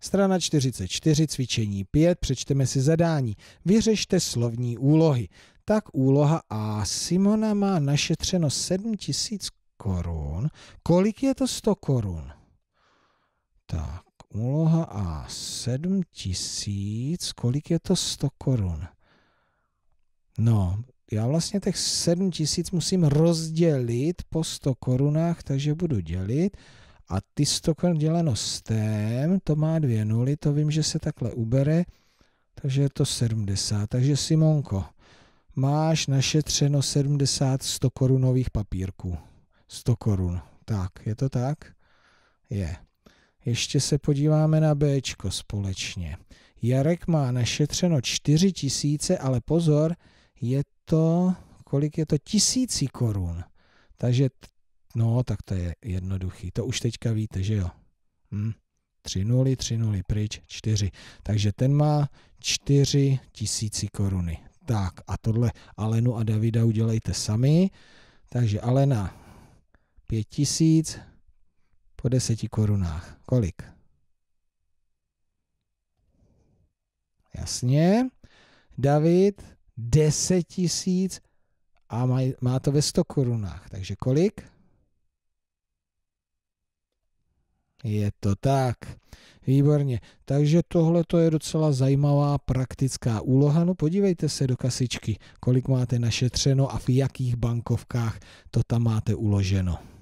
Strana 44, cvičení 5, přečteme si zadání. Vyřešte slovní úlohy. Tak úloha A. Simona má našetřeno 7000 korun. Kolik je to 100 korun? Tak, úloha A. 7000, kolik je to 100 korun? No, já vlastně těch 7000 musím rozdělit po 100 korunách, takže budu dělit. A Atistokan děleno s tém, to má dvě nuly, to vím, že se takhle ubere, takže je to 70. Takže Simonko, máš našetřeno 70 100 korunových papírků. 100 korun. Tak, je to tak? Je. Ještě se podíváme na B společně. Jarek má našetřeno 4 tisíce, ale pozor, je to, kolik je to, tisíci korun. Takže No, tak to je jednoduchý. To už teďka víte, že jo. Hm. 3 nuly, 3 nuly pryč, 4. Takže ten má 4 tisíci koruny. Tak a tohle Alenu a Davida udělejte sami. Takže Alena 5 tisíc po 10 korunách. Kolik? Jasně. David 10 tisíc a má, to ve 100 korunách. Takže kolik? Je to tak. Výborně. Takže tohle to je docela zajímavá praktická úloha. No podívejte se do kasičky, kolik máte našetřeno a v jakých bankovkách to tam máte uloženo.